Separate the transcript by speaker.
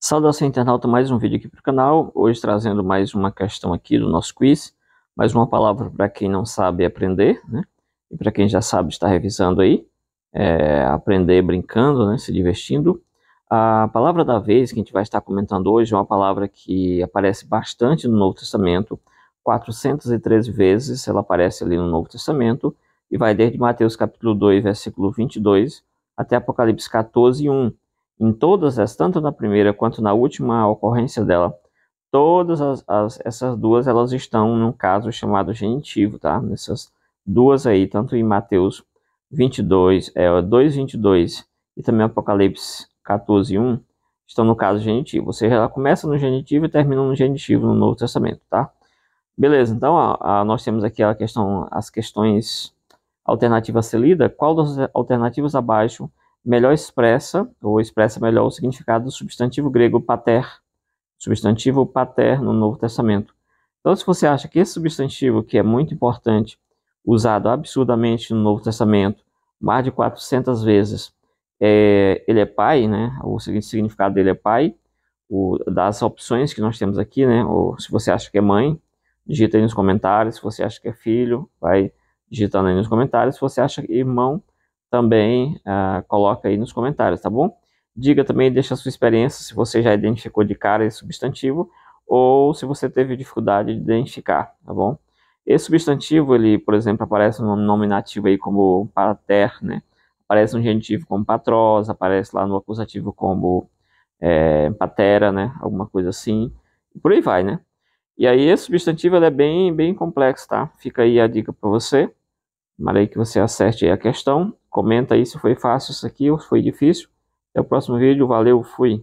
Speaker 1: Saudação internauta, mais um vídeo aqui para o canal, hoje trazendo mais uma questão aqui do nosso quiz, mais uma palavra para quem não sabe aprender, né? E para quem já sabe está revisando aí, é, aprender brincando, né? Se divertindo. A palavra da vez que a gente vai estar comentando hoje é uma palavra que aparece bastante no Novo Testamento, 413 vezes ela aparece ali no Novo Testamento, e vai desde Mateus capítulo 2, versículo 22, até Apocalipse 14, 1. Em todas as, tanto na primeira quanto na última ocorrência dela, todas as, as, essas duas elas estão num caso chamado genitivo, tá? Nessas duas aí, tanto em Mateus 22, é, 2:22 e também Apocalipse 1, estão no caso genitivo. Ou seja, ela começa no genitivo e termina no genitivo no Novo Testamento, tá? Beleza, então a, a, nós temos aqui a questão, as questões alternativa a ser lida. Qual das alternativas abaixo melhor expressa ou expressa melhor o significado do substantivo grego pater, substantivo pater no Novo Testamento. Então, se você acha que esse substantivo, que é muito importante, usado absurdamente no Novo Testamento, mais de 400 vezes, é, ele é pai, né? O significado dele é pai. O, das opções que nós temos aqui, né? Ou se você acha que é mãe, digita aí nos comentários. Se você acha que é filho, vai digitando aí nos comentários. Se você acha que é irmão, também ah, coloca aí nos comentários, tá bom? Diga também, deixa a sua experiência se você já identificou de cara esse substantivo ou se você teve dificuldade de identificar, tá bom? Esse substantivo, ele, por exemplo, aparece no nominativo aí como pater, né? Aparece no genitivo como patrosa, aparece lá no acusativo como é, patera, né? Alguma coisa assim. E por aí vai, né? E aí esse substantivo é bem, bem complexo, tá? Fica aí a dica para você. Tomara que você acerte a questão Comenta aí se foi fácil isso aqui ou se foi difícil. Até o próximo vídeo. Valeu, fui!